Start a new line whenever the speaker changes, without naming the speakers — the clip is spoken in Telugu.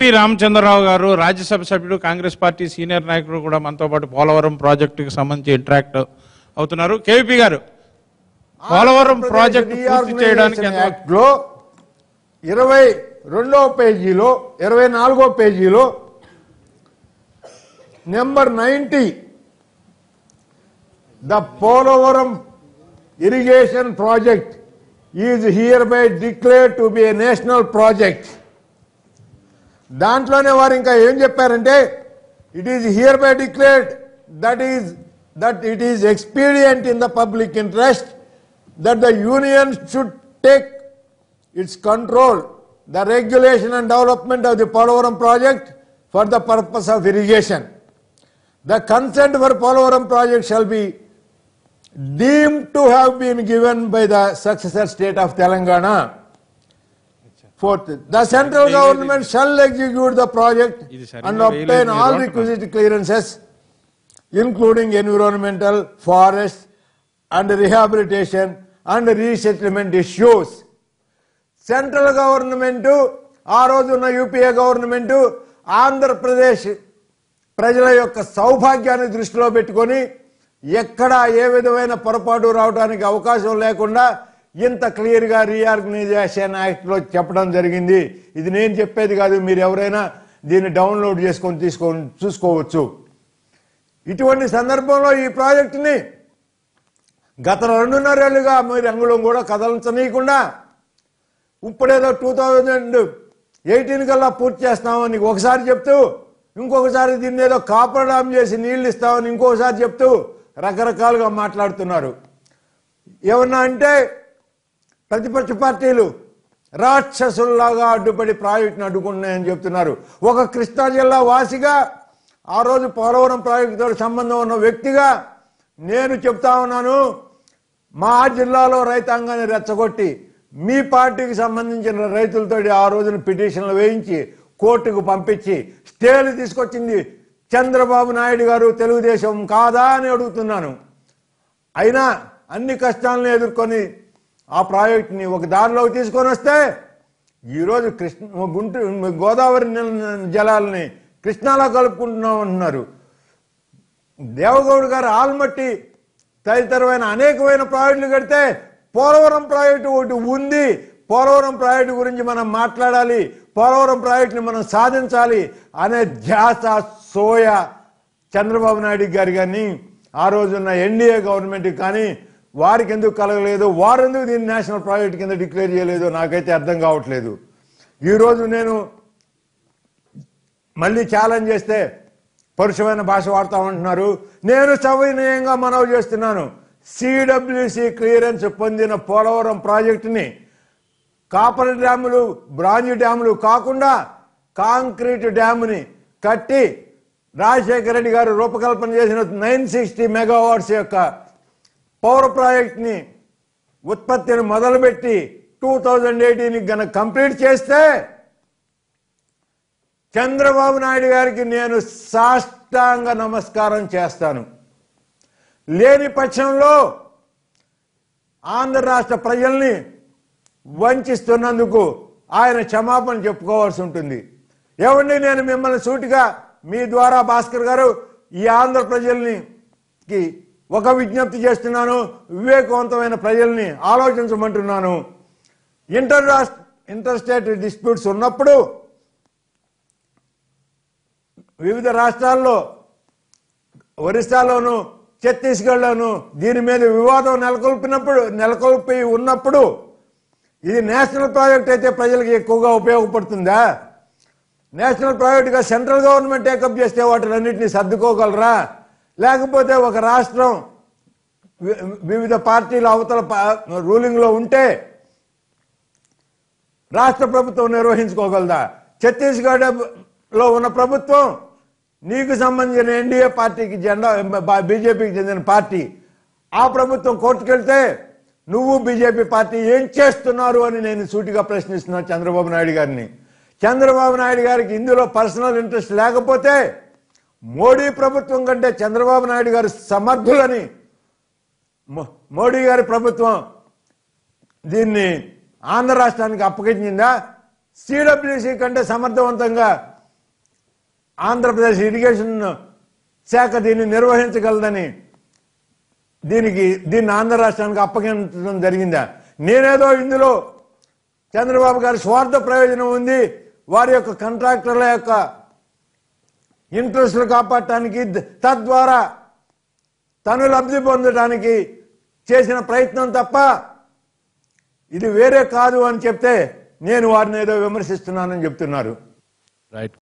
పి రామచంద్రరావు గారు రాజ్యసభ సభ్యుడు కాంగ్రెస్ పార్టీ సీనియర్ నాయకుడు కూడా మనతో పాటు పోలవరం ప్రాజెక్టుకి సంబంధించి ఇంటరాక్ట్ అవుతున్నారు కేవీపీ గారు పోలవరం ప్రాజెక్టు పూర్తి చేయడానికి ఇరవై రెండవ పేజీలో ఇరవై నాలుగో పేజీలో number ninety the Polavaram irrigation project is hereby declare to be a national project దాంట్లోనే వారు ఇంకా ఏం చెప్పారంటే it is hereby declared that is that it is expedient in the public interest that the Union should take its control the regulation and development of the Polavaram project for the purpose of irrigation the consent for Polavaram project shall be deemed to have been given by the successor state of Telangana Fourth, the central government shall execute the project and obtain all requisite clearances, including environmental, forest, and rehabilitation and resettlement issues. Central government ఆ రోజున్న యూపీఏ గవర్నమెంటు ఆంధ్రప్రదేశ్ ప్రజల యొక్క సౌభాగ్యాన్ని దృష్టిలో పెట్టుకొని ఎక్కడా ఏ విధమైన పొరపాటు రావడానికి అవకాశం లేకుండా ఇంత క్లియర్గా రీఆర్గనైజేషన్ యాక్ట్లో చెప్పడం జరిగింది ఇది నేను చెప్పేది కాదు మీరు ఎవరైనా దీన్ని డౌన్లోడ్ చేసుకొని తీసుకొని చూసుకోవచ్చు ఇటువంటి సందర్భంలో ఈ ప్రాజెక్టుని గత రెండున్నరేళ్లుగా మీరు అంగుళం కూడా కదలించనీయకుండా ఇప్పుడేదో టూ థౌజండ్ ఎయిటీన్ కల్లా పూర్తి చేస్తామని ఒకసారి చెప్తూ ఇంకొకసారి దీన్ని ఏదో కాపర్ డామ్ చేసి నీళ్ళు ఇస్తామని ఇంకొకసారి చెప్తూ రకరకాలుగా మాట్లాడుతున్నారు ఏమన్నా అంటే ప్రతిపక్ష పార్టీలు రాక్షసుల్లాగా అడ్డుపడి ప్రాజెక్టును అడ్డుకున్నాయని చెప్తున్నారు ఒక కృష్ణా జిల్లా వాసిగా ఆ రోజు పోలవరం ప్రాజెక్టుతో సంబంధం ఉన్న వ్యక్తిగా నేను చెప్తా ఉన్నాను మా జిల్లాలో రైతాంగాన్ని రెచ్చగొట్టి మీ పార్టీకి సంబంధించిన రైతులతో ఆ రోజున పిటిషన్లు వేయించి కోర్టుకు పంపించి స్టేలు తీసుకొచ్చింది చంద్రబాబు నాయుడు గారు తెలుగుదేశం కాదా అని అడుగుతున్నాను అయినా అన్ని కష్టాలను ఎదుర్కొని ఆ ప్రాజెక్టుని ఒక దారిలోకి తీసుకొని వస్తే ఈరోజు కృష్ణ గుంటూరు గోదావరి జలాలని కృష్ణాలో కలుపుకుంటున్నాం అంటున్నారు దేవగౌడ్ గారు ఆల్మట్టి తదితరమైన అనేకమైన ప్రాజెక్టులు కడితే పోలవరం ప్రాజెక్టు ఒకటి ఉంది పోలవరం ప్రాజెక్టు గురించి మనం మాట్లాడాలి పోలవరం ప్రాజెక్టుని మనం సాధించాలి అనే ధ్యాస సోయ చంద్రబాబు నాయుడు గారు కానీ ఆ రోజున్న ఎన్డీఏ గవర్నమెంట్ కానీ వారికి ఎందుకు కలగలేదు వారెందుకు దీన్ని నేషనల్ ప్రాజెక్ట్ కింద డిక్లేర్ చేయలేదు నాకైతే అర్థం కావట్లేదు ఈరోజు నేను మళ్ళీ ఛాలెంజ్ చేస్తే పరుషమైన భాష వాడతామంటున్నారు నేను సవినయంగా మనవి చేస్తున్నాను సిడబ్ల్యూసి క్లియరెన్స్ పొందిన పోలవరం ప్రాజెక్టుని కాపర్ డ్యాములు బ్రాంజ్ డ్యాములు కాకుండా కాంక్రీట్ డ్యాముని కట్టి రాజశేఖర రెడ్డి గారు రూపకల్పన చేసిన నైన్ సిక్స్టీ మెగావాట్స్ యొక్క పవర్ ప్రాజెక్ట్ని ఉత్పత్తిని మొదలుపెట్టి టూ థౌజండ్ ఎయిటీన్కి గనక కంప్లీట్ చేస్తే చంద్రబాబు నాయుడు గారికి నేను సాష్టాంగ నమస్కారం చేస్తాను లేని పక్షంలో ఆంధ్ర రాష్ట్ర ప్రజల్ని వంచిస్తున్నందుకు ఆయన క్షమాపణ చెప్పుకోవాల్సి ఉంటుంది ఏమండి నేను మిమ్మల్ని సూటిగా మీ ద్వారా భాస్కర్ గారు ఈ ఆంధ్ర ప్రజల్ని ఒక విజ్ఞప్తి చేస్తున్నాను వివేకవంతమైన ప్రజల్ని ఆలోచించమంటున్నాను ఇంటర్ రాష్ట్ర ఇంటర్ స్టేట్ డిస్ప్యూట్స్ ఉన్నప్పుడు వివిధ రాష్ట్రాల్లో ఒరిస్సాలోను ఛత్తీస్గఢ్లోను దీని మీద వివాదం నెలకొల్పినప్పుడు నెలకొల్పి ఉన్నప్పుడు ఇది నేషనల్ ప్రాజెక్ట్ అయితే ప్రజలకు ఎక్కువగా ఉపయోగపడుతుందా నేషనల్ ప్రాజెక్ట్గా సెంట్రల్ గవర్నమెంట్ టేకప్ చేస్తే వాటిని అన్నింటినీ సర్దుకోగలరా లేకపోతే ఒక రాష్ట్రం వివిధ పార్టీల అవతల రూలింగ్లో ఉంటే రాష్ట్ర ప్రభుత్వం నిర్వహించుకోగలదా ఛత్తీస్గఢ్లో ఉన్న ప్రభుత్వం నీకు సంబంధించిన ఎన్డీఏ పార్టీకి జెండా బీజేపీకి చెందిన పార్టీ ఆ ప్రభుత్వం కోర్టుకెళ్తే నువ్వు బీజేపీ పార్టీ ఏం చేస్తున్నారు అని నేను సూటిగా ప్రశ్నిస్తున్నాను చంద్రబాబు నాయుడు గారిని చంద్రబాబు నాయుడు గారికి ఇందులో పర్సనల్ ఇంట్రెస్ట్ లేకపోతే మోడీ ప్రభుత్వం కంటే చంద్రబాబు నాయుడు గారు సమర్థులని మోడీ గారి ప్రభుత్వం దీన్ని ఆంధ్ర రాష్ట్రానికి అప్పగించిందా సిడబ్ల్యూసి కంటే సమర్థవంతంగా ఆంధ్రప్రదేశ్ ఇరిగేషన్ శాఖ దీన్ని నిర్వహించగలదని దీనికి దీన్ని ఆంధ్ర రాష్ట్రానికి అప్పగించడం జరిగిందా నేనేదో ఇందులో చంద్రబాబు గారి స్వార్థ ప్రయోజనం ఉంది వారి యొక్క కాంట్రాక్టర్ల యొక్క ఇంట్రెస్ట్లు కాపాడటానికి తద్వారా తను లబ్ధి పొందడానికి చేసిన ప్రయత్నం తప్ప ఇది వేరే కాదు అని చెప్తే నేను వారిని ఏదో విమర్శిస్తున్నానని చెప్తున్నారు రైట్